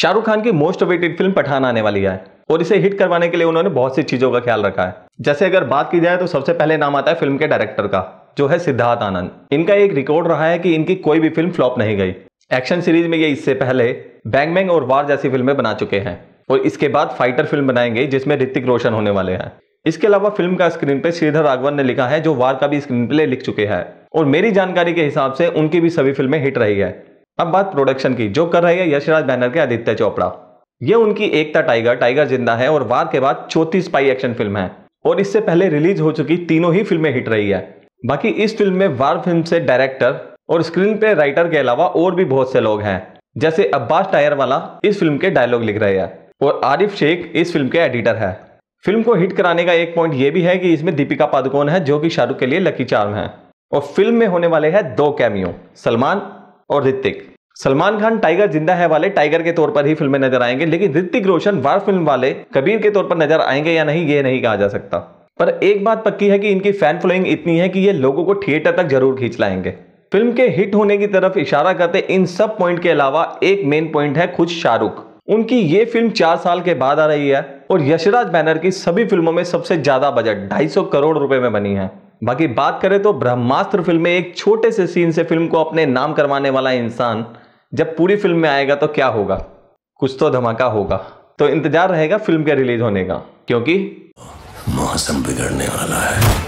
शाहरुख खान की most awaited film Pathan आने वाली है और इसे हिट करवाने के लिए उन्होंने बहुत सी चीज़ों का ख्याल रखा है जैसे अगर बात की जाए तो सबसे पहले नाम आता है फिल्म के डायरेक्टर का जो है सिद्धार्थ आनंद इनका एक रिकॉर्ड रहा है कि इनकी कोई भी फिल्म फ्लॉप नहीं गई एक्शन सीरीज में ये इससे पहले बैंग बैंग और वार जैसी फिल्में बना चुके हैं और इसके बाद फाइटर फिल्म बनाएंगे जिसमें ऋतिक रोशन होने वाले हैं इसके अलावा फिल्म का स्क्रीन पे श्रीधर राघवन ने लिखा है जो वार का भी स्क्रीन प्ले लिख चुके हैं और मेरी जानकारी के हिसाब से उनकी भी सभी फिल्में हिट रही है अब बात प्रोडक्शन की जो कर रहे हैं यशराज बैनर के आदित्य चोपड़ा ये उनकी एकता टाइगर टाइगर जिंदा है और वार के बाद चौथी स्पाई एक्शन फिल्म है और इससे पहले रिलीज हो चुकी तीनों ही फिल्में हिट रही है बाकी इस फिल्म में वार फिल्म से डायरेक्टर और स्क्रीन पे राइटर के अलावा और भी बहुत से लोग हैं जैसे अब्बास टायर वाला इस फिल्म के डायलॉग लिख रहे हैं और आरिफ शेख इस फिल्म के एडिटर है फिल्म को हिट कराने का एक पॉइंट यह भी है कि इसमें दीपिका पादुकोण है जो कि शाहरुख के लिए लकी चार्म है और फिल्म में होने वाले हैं दो कैमियो सलमान और ऋतिक सलमान खान टाइगर जिंदा है वाले टाइगर के तौर पर ही फिल्में नजर आएंगे लेकिन ऋतिक रोशन वार फिल्म वाले कबीर के तौर पर नजर आएंगे या नहीं ये नहीं कहा जा सकता पर एक बात पक्की है कि इनकी फैन फॉलोइंग इतनी है कि ये लोगों को थिएटर तक जरूर खींच लाएंगे फिल्म के हिट होने की तरफ इशारा करते इन सब पॉइंट के अलावा एक मेन पॉइंट है खुद शाहरुख उनकी ये फिल्म चार साल के बाद आ रही है और यशराज बैनर की सभी फिल्मों में सबसे ज्यादा बजट 250 करोड़ रुपए में बनी है बाकी बात करें तो ब्रह्मास्त्र फिल्म में एक छोटे से सीन से फिल्म को अपने नाम करवाने वाला इंसान जब पूरी फिल्म में आएगा तो क्या होगा कुछ तो धमाका होगा तो इंतजार रहेगा फिल्म के रिलीज होने का क्योंकि मौसम बिगड़ने वाला है